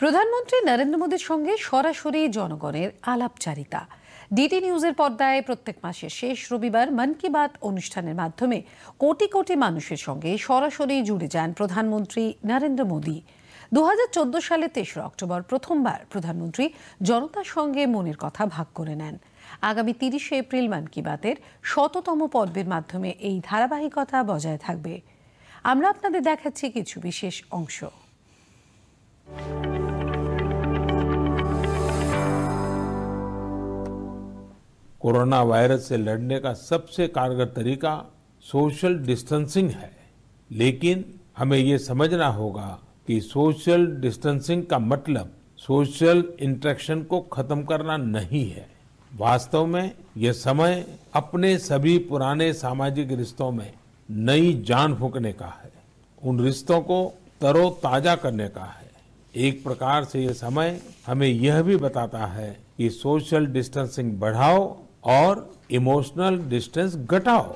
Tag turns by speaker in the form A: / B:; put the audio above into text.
A: প্রধানমন্ত্রী নরেন্দ্র মোদীর সঙ্গে সরাসরি জনগণের আলাপচারিতা ডিটি নিউজের পর্দায় প্রত্যেক মাসের শেষ রবিবার মন কি বাত অনুষ্ঠানের মাধ্যমে কোটি কোটি মানুষের সঙ্গে সরাসরি জুড়ে যান প্রধানমন্ত্রী নরেন্দ্র মোদী দু সালে তেসরা অক্টোবর প্রথমবার প্রধানমন্ত্রী জনতার সঙ্গে মনের কথা ভাগ করে নেন আগামী তিরিশে এপ্রিল মন কি বাতের শততম পর্বের মাধ্যমে এই ধারাবাহিকতা বজায় থাকবে
B: আমরা আপনাদের দেখাচ্ছি কিছু বিশেষ অংশ
C: कोरोना वायरस से लड़ने का सबसे कारगर तरीका सोशल डिस्टेंसिंग है लेकिन हमें ये समझना होगा कि सोशल डिस्टेंसिंग का मतलब सोशल इंट्रैक्शन को खत्म करना नहीं है वास्तव में यह समय अपने सभी पुराने सामाजिक रिश्तों में नई जान फूकने का है उन रिश्तों को तरोताजा करने का है एक प्रकार से यह समय हमें यह भी बताता है कि सोशल डिस्टेंसिंग बढ़ाओ और इमोशनल डिस्टेंस घटाओ